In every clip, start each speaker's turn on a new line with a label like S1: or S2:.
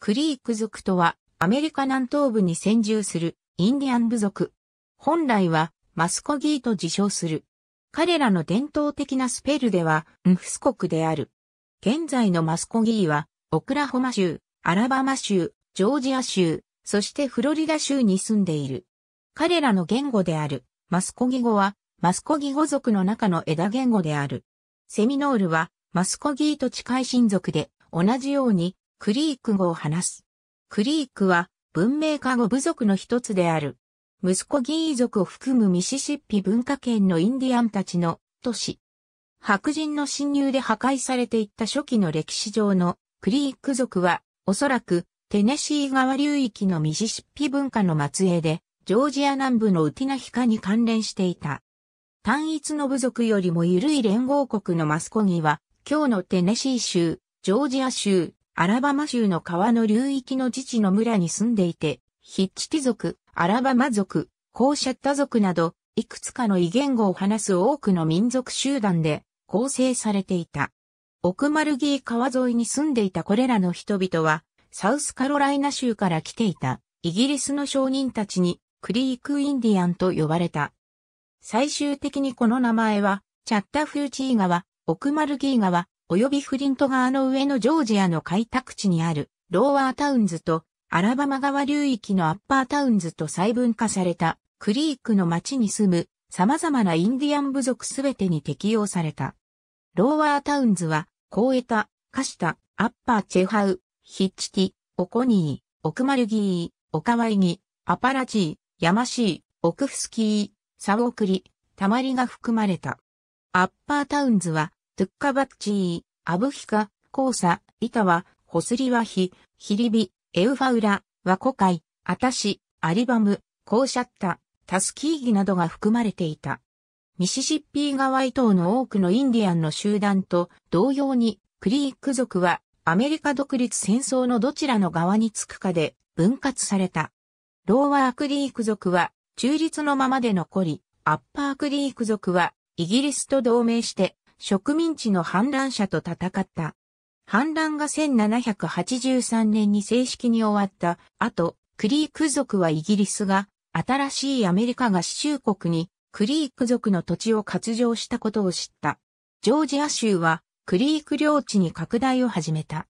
S1: クリーク族とは、アメリカ南東部に先住するインディアン部族。本来は、マスコギーと自称する。彼らの伝統的なスペルでは、ムフス国である。現在のマスコギーは、オクラホマ州、アラバマ州、ジョージア州、そしてフロリダ州に住んでいる。彼らの言語である、マスコギ語は、マスコギ語族の中の枝言語である。セミノールは、マスコギーと近い親族で、同じようにクリーク語を話す。クリークは文明化語部族の一つである。息子ギー族を含むミシシッピ文化圏のインディアンたちの都市。白人の侵入で破壊されていった初期の歴史上のクリーク族は、おそらくテネシー川流域のミシシッピ文化の末裔で、ジョージア南部のウティナヒカに関連していた。単一の部族よりも緩い連合国のマスコギは、今日のテネシー州、ジョージア州、アラバマ州の川の流域の自治の村に住んでいて、ヒッチティ族、アラバマ族、コーシャッタ族など、いくつかの異言語を話す多くの民族集団で構成されていた。奥マルギー川沿いに住んでいたこれらの人々は、サウスカロライナ州から来ていたイギリスの商人たちにクリークインディアンと呼ばれた。最終的にこの名前は、チャッタフューチー川、奥マルギー川、及びフリント川の上のジョージアの開拓地にあるローワータウンズとアラバマ川流域のアッパータウンズと細分化されたクリークの町に住む様々なインディアン部族すべてに適用された。ローワータウンズは、コーエタ、カシタ、アッパーチェハウ、ヒッチティ、オコニー、オクマルギー、オカワイギ、アパラチー、ヤマシー、オクフスキー、サウオクリ、タマリが含まれた。アッパータウンズは、トゥッカバッチー、アブヒカ、コーサ、イタワ、ホスリワヒ、ヒリビ、エウファウラ、ワコカイ、アタシ、アリバム、コーシャッタ、タスキーギなどが含まれていた。ミシシッピー川以東の多くのインディアンの集団と同様にクリーク族はアメリカ独立戦争のどちらの側につくかで分割された。ローワークリーク族は中立のままで残り、アッパークリーク族はイギリスと同盟して植民地の反乱者と戦った。反乱が1783年に正式に終わった後、クリーク族はイギリスが、新しいアメリカ合衆国にクリーク族の土地を割譲したことを知った。ジョージア州はクリーク領地に拡大を始めた。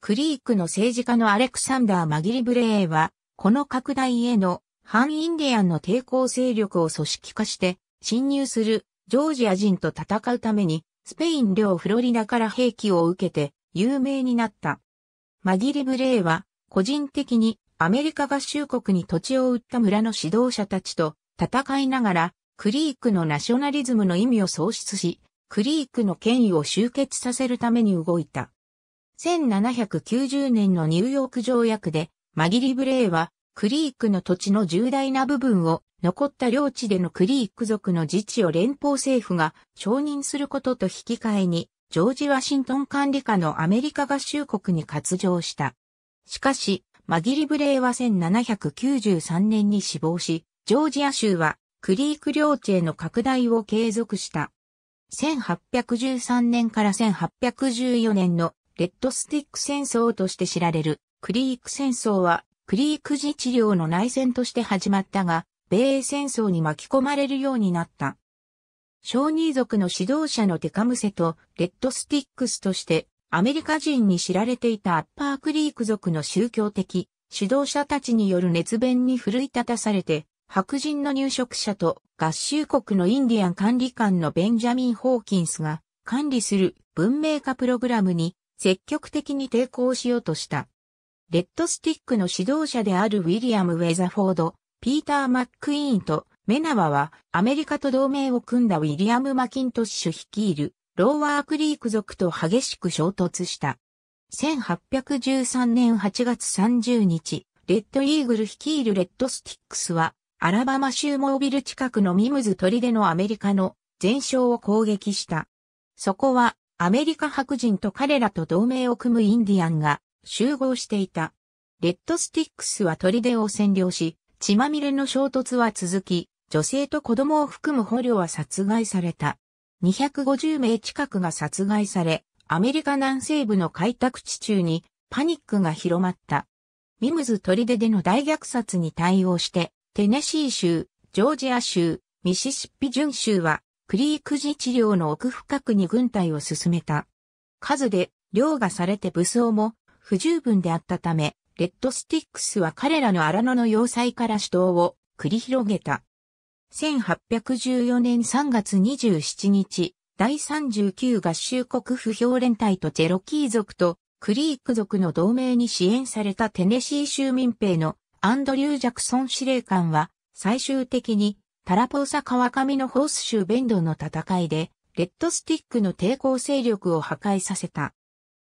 S1: クリークの政治家のアレクサンダー・マギリブレーは、この拡大への反インディアンの抵抗勢力を組織化して侵入するジョージア人と戦うために、スペイン領フロリダから兵器を受けて有名になった。マギリ・ブレイは、個人的にアメリカ合衆国に土地を売った村の指導者たちと戦いながら、クリークのナショナリズムの意味を喪失し、クリークの権威を集結させるために動いた。1790年のニューヨーク条約で、マギリ・ブレイは、クリークの土地の重大な部分を残った領地でのクリーク族の自治を連邦政府が承認することと引き換えに、ジョージ・ワシントン管理下のアメリカ合衆国に割譲した。しかし、マギリブレイは1793年に死亡し、ジョージア州はクリーク領地への拡大を継続した。1813年から1814年のレッドスティック戦争として知られるクリーク戦争はクリーク自治領の内戦として始まったが、米英戦争に巻き込まれるようになった。小児族の指導者のテカムセとレッドスティックスとしてアメリカ人に知られていたアッパークリーク族の宗教的指導者たちによる熱弁に奮い立たされて白人の入植者と合衆国のインディアン管理官のベンジャミン・ホーキンスが管理する文明化プログラムに積極的に抵抗しようとした。レッドスティックの指導者であるウィリアム・ウェザフォード、ピーター・マックイーンとメナワはアメリカと同盟を組んだウィリアム・マキントッシュ率いるローワークリーク族と激しく衝突した。1813年8月30日、レッドイーグル率いるレッドスティックスは、アラバマ州モービル近くのミムズ砦のアメリカの全勝を攻撃した。そこは、アメリカ白人と彼らと同盟を組むインディアンが、集合していた。レッドスティックスは砦を占領し、血まみれの衝突は続き、女性と子供を含む捕虜は殺害された。250名近くが殺害され、アメリカ南西部の開拓地中にパニックが広まった。ミムズ砦での大虐殺に対応して、テネシー州、ジョージア州、ミシシッピ準州は、クリーク自治領の奥深くに軍隊を進めた。数で、凌駕されて武装も不十分であったため、レッドスティックスは彼らの荒野の要塞から主導を繰り広げた。1814年3月27日、第39合衆国不評連隊とチェロキー族とクリーク族の同盟に支援されたテネシー州民兵のアンドリュー・ジャクソン司令官は最終的にタラポーサ川上のホース州ベンドの戦いでレッドスティックの抵抗勢力を破壊させた。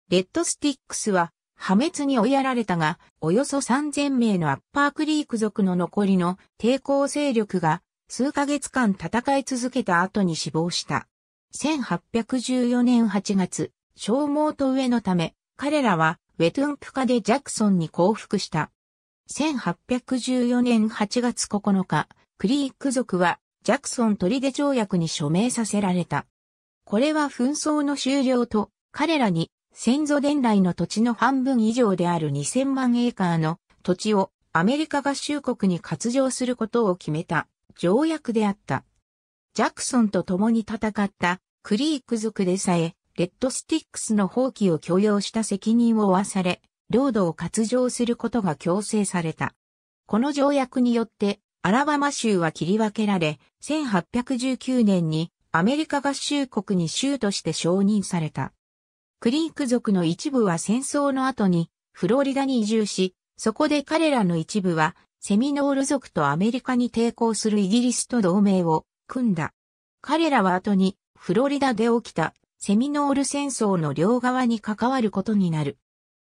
S1: レッドスティックスは破滅に追いやられたが、およそ3000名のアッパークリーク族の残りの抵抗勢力が数ヶ月間戦い続けた後に死亡した。1814年8月、消耗と上のため、彼らはウェトゥンプカでジャクソンに降伏した。1814年8月9日、クリーク族はジャクソン砦条約に署名させられた。これは紛争の終了と彼らに先祖伝来の土地の半分以上である2000万エーカーの土地をアメリカ合衆国に割譲することを決めた条約であった。ジャクソンと共に戦ったクリーク族でさえ、レッドスティックスの放棄を許容した責任を負わされ、領土を割譲することが強制された。この条約によって、アラバマ州は切り分けられ、1819年にアメリカ合衆国に州として承認された。クリーク族の一部は戦争の後にフロリダに移住し、そこで彼らの一部はセミノール族とアメリカに抵抗するイギリスと同盟を組んだ。彼らは後にフロリダで起きたセミノール戦争の両側に関わることになる。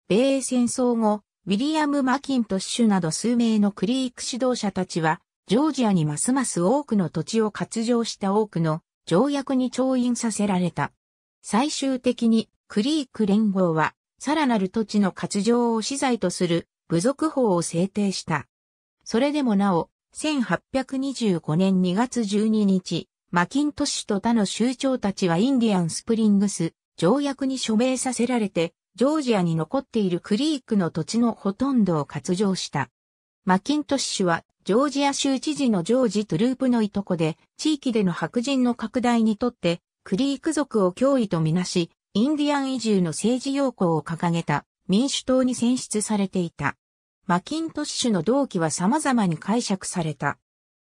S1: 米英戦争後、ウィリアム・マキントッシュなど数名のクリーク指導者たちは、ジョージアにますます多くの土地を割譲した多くの条約に調印させられた。最終的にクリーク連合は、さらなる土地の割譲を資材とする部族法を制定した。それでもなお、1825年2月12日、マキントッシュと他の州長たちはインディアンスプリングス条約に署名させられて、ジョージアに残っているクリークの土地のほとんどを割譲した。マキントッシュは、ジョージア州知事のジョージ・トゥループのいとこで、地域での白人の拡大にとって、クリーク族を脅威とみなし、インディアン移住の政治要項を掲げた民主党に選出されていた。マキントッシュの動機は様々に解釈された。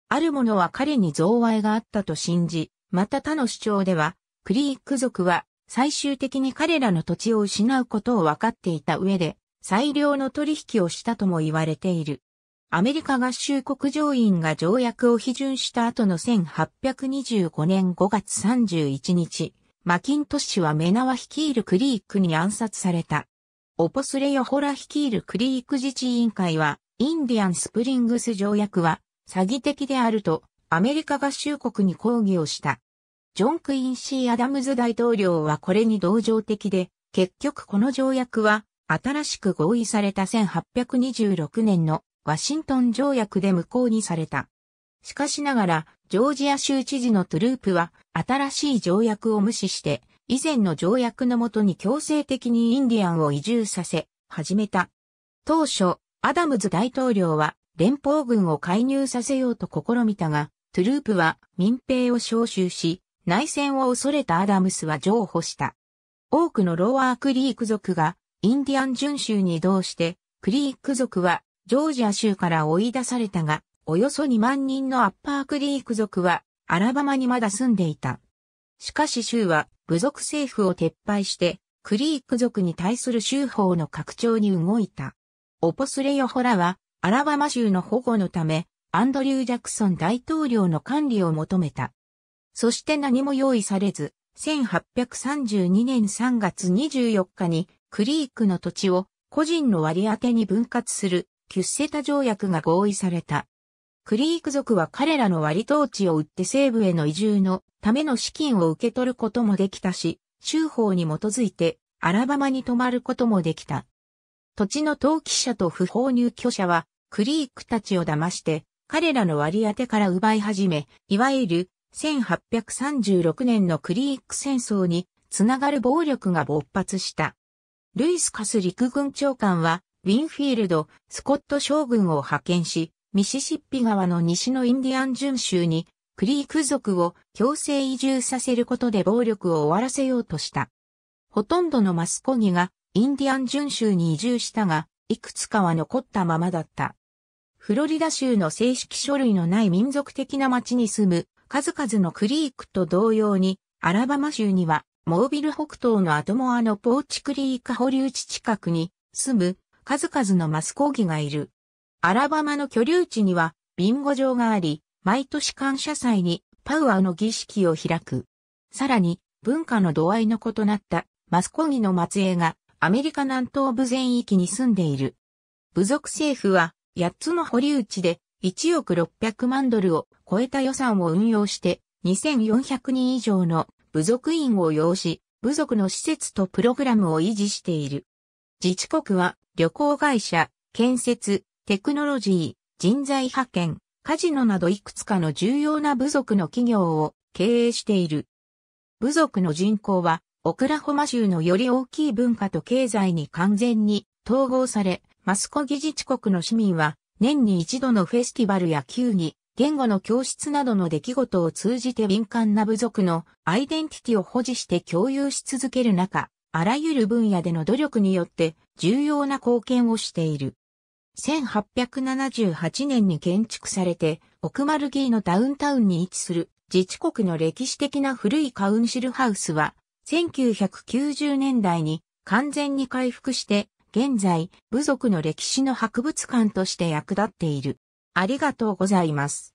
S1: ある者は彼に贈賄があったと信じ、また他の主張では、クリーク族は最終的に彼らの土地を失うことを分かっていた上で、最良の取引をしたとも言われている。アメリカ合衆国上院が条約を批准した後の1825年5月31日、マキントッシュはメナワ率いるクリークに暗殺された。オポスレヨホラ率いるクリーク自治委員会は、インディアンスプリングス条約は、詐欺的であると、アメリカ合衆国に抗議をした。ジョン・クインシー・アダムズ大統領はこれに同情的で、結局この条約は、新しく合意された1826年のワシントン条約で無効にされた。しかしながら、ジョージア州知事のトゥループは、新しい条約を無視して、以前の条約のもとに強制的にインディアンを移住させ、始めた。当初、アダムズ大統領は連邦軍を介入させようと試みたが、トゥループは民兵を招集し、内戦を恐れたアダムスは譲歩した。多くのローアークリーク族がインディアン巡州に移動して、クリーク族はジョージア州から追い出されたが、およそ2万人のアッパークリーク族はアラバマにまだ住んでいた。しかし州は部族政府を撤廃してクリーク族に対する州法の拡張に動いた。オポスレヨホラはアラバマ州の保護のためアンドリュー・ジャクソン大統領の管理を求めた。そして何も用意されず、1832年3月24日にクリークの土地を個人の割り当てに分割するキュッセタ条約が合意された。クリーク族は彼らの割当地を売って西部への移住のための資金を受け取ることもできたし、州法に基づいてアラバマに泊まることもできた。土地の登記者と不法入居者は、クリークたちを騙して、彼らの割り当てから奪い始め、いわゆる1836年のクリーク戦争につながる暴力が勃発した。ルイス・カス陸軍長官は、ウィンフィールド、スコット将軍を派遣し、ミシシッピ川の西のインディアン巡州に、クリーク族を強制移住させることで暴力を終わらせようとした。ほとんどのマスコギがインディアン巡州に移住したが、いくつかは残ったままだった。フロリダ州の正式書類のない民族的な町に住む数々のクリークと同様に、アラバマ州には、モービル北東のアトモアのポーチクリーク保留地近くに住む数々のマスコギがいる。アラバマの居留地にはビンゴ場があり、毎年感謝祭にパウアの儀式を開く。さらに、文化の度合いの異なったマスコギの末裔がアメリカ南東部全域に住んでいる。部族政府は8つの保留地で1億600万ドルを超えた予算を運用して2400人以上の部族員を要し、部族の施設とプログラムを維持している。自治国は旅行会社、建設、テクノロジー、人材派遣、カジノなどいくつかの重要な部族の企業を経営している。部族の人口は、オクラホマ州のより大きい文化と経済に完全に統合され、マスコギ事地国の市民は、年に一度のフェスティバルや球技、言語の教室などの出来事を通じて敏感な部族のアイデンティティを保持して共有し続ける中、あらゆる分野での努力によって重要な貢献をしている。1878年に建築されて、奥マルギーのダウンタウンに位置する自治国の歴史的な古いカウンシルハウスは、1990年代に完全に回復して、現在、部族の歴史の博物館として役立っている。ありがとうございます。